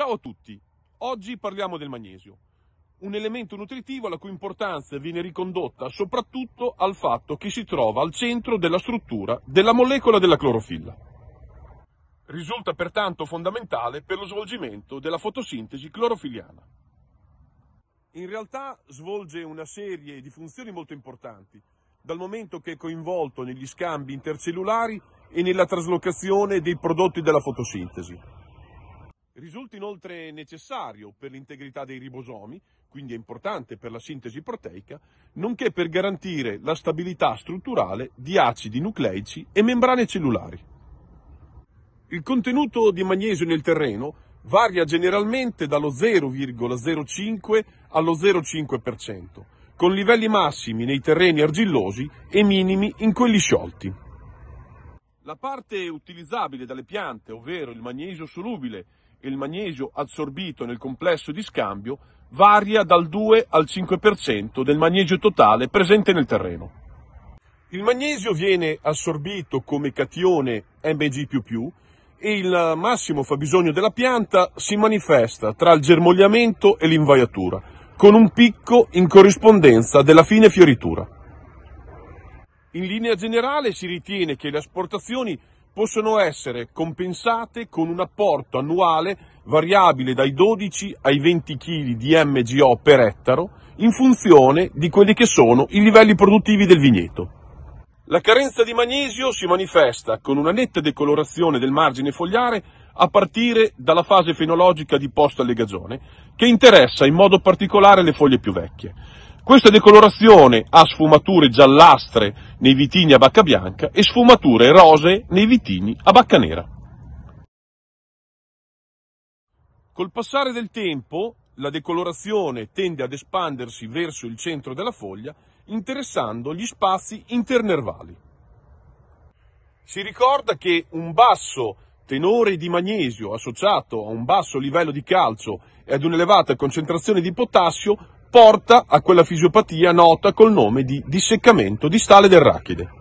Ciao a tutti, oggi parliamo del magnesio, un elemento nutritivo la cui importanza viene ricondotta soprattutto al fatto che si trova al centro della struttura della molecola della clorofilla. Risulta pertanto fondamentale per lo svolgimento della fotosintesi clorofiliana. In realtà svolge una serie di funzioni molto importanti, dal momento che è coinvolto negli scambi intercellulari e nella traslocazione dei prodotti della fotosintesi. Risulta inoltre necessario per l'integrità dei ribosomi, quindi è importante per la sintesi proteica, nonché per garantire la stabilità strutturale di acidi nucleici e membrane cellulari. Il contenuto di magnesio nel terreno varia generalmente dallo 0,05 allo 0,5%, con livelli massimi nei terreni argillosi e minimi in quelli sciolti. La parte utilizzabile dalle piante, ovvero il magnesio solubile il magnesio assorbito nel complesso di scambio varia dal 2 al 5% del magnesio totale presente nel terreno. Il magnesio viene assorbito come catione Mg++ e il massimo fabbisogno della pianta si manifesta tra il germogliamento e l'invaiatura, con un picco in corrispondenza della fine fioritura. In linea generale si ritiene che le asportazioni possono essere compensate con un apporto annuale variabile dai 12 ai 20 kg di MGO per ettaro in funzione di quelli che sono i livelli produttivi del vigneto. La carenza di magnesio si manifesta con una netta decolorazione del margine fogliare a partire dalla fase fenologica di post-allegazione, che interessa in modo particolare le foglie più vecchie. Questa decolorazione ha sfumature giallastre nei vitigni a bacca bianca e sfumature rosee nei vitigni a bacca nera. Col passare del tempo la decolorazione tende ad espandersi verso il centro della foglia interessando gli spazi internervali. Si ricorda che un basso tenore di magnesio associato a un basso livello di calcio e ad un'elevata concentrazione di potassio porta a quella fisiopatia nota col nome di disseccamento distale del rachide.